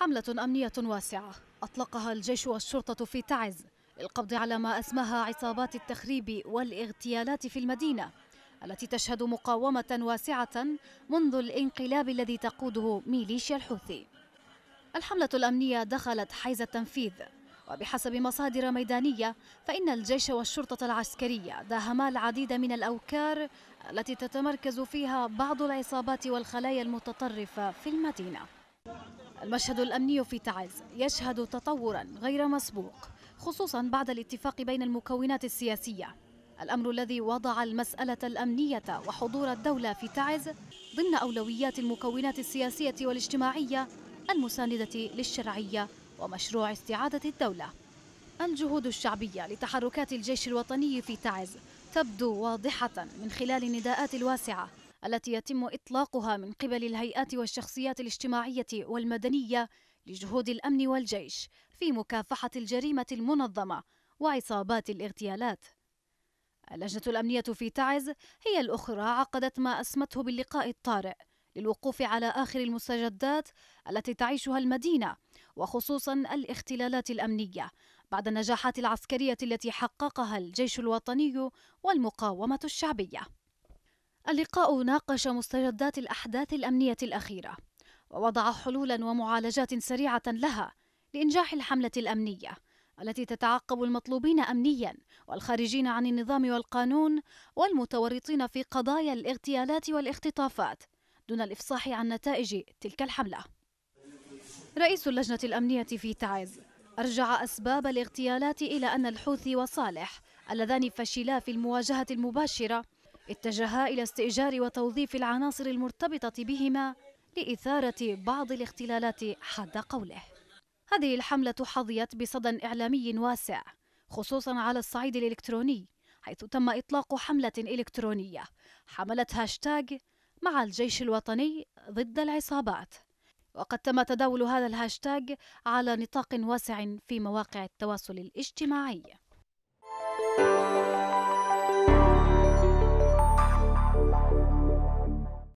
حملة أمنية واسعة أطلقها الجيش والشرطة في تعز للقبض على ما أسماها عصابات التخريب والاغتيالات في المدينة التي تشهد مقاومة واسعة منذ الانقلاب الذي تقوده ميليشيا الحوثي الحملة الأمنية دخلت حيز التنفيذ وبحسب مصادر ميدانية فإن الجيش والشرطة العسكرية داهما العديد من الأوكار التي تتمركز فيها بعض العصابات والخلايا المتطرفة في المدينة المشهد الأمني في تعز يشهد تطورا غير مسبوق خصوصا بعد الاتفاق بين المكونات السياسية الأمر الذي وضع المسألة الأمنية وحضور الدولة في تعز ضمن أولويات المكونات السياسية والاجتماعية المساندة للشرعية ومشروع استعادة الدولة الجهود الشعبية لتحركات الجيش الوطني في تعز تبدو واضحة من خلال النداءات الواسعة التي يتم إطلاقها من قبل الهيئات والشخصيات الاجتماعية والمدنية لجهود الأمن والجيش في مكافحة الجريمة المنظمة وعصابات الاغتيالات. اللجنة الأمنية في تعز هي الأخرى عقدت ما أسمته باللقاء الطارئ للوقوف على آخر المستجدات التي تعيشها المدينة وخصوصا الاختلالات الأمنية بعد النجاحات العسكرية التي حققها الجيش الوطني والمقاومة الشعبية اللقاء ناقش مستجدات الأحداث الأمنية الأخيرة ووضع حلولا ومعالجات سريعة لها لإنجاح الحملة الأمنية التي تتعقب المطلوبين أمنيا والخارجين عن النظام والقانون والمتورطين في قضايا الاغتيالات والاختطافات دون الإفصاح عن نتائج تلك الحملة رئيس اللجنة الأمنية في تعز أرجع أسباب الاغتيالات إلى أن الحوثي وصالح اللذان فشلا في المواجهة المباشرة اتجها إلى استئجار وتوظيف العناصر المرتبطة بهما لإثارة بعض الاختلالات حد قوله هذه الحملة حظيت بصدى إعلامي واسع خصوصا على الصعيد الإلكتروني حيث تم إطلاق حملة إلكترونية حملت هاشتاج مع الجيش الوطني ضد العصابات وقد تم تداول هذا الهاشتاج على نطاق واسع في مواقع التواصل الاجتماعي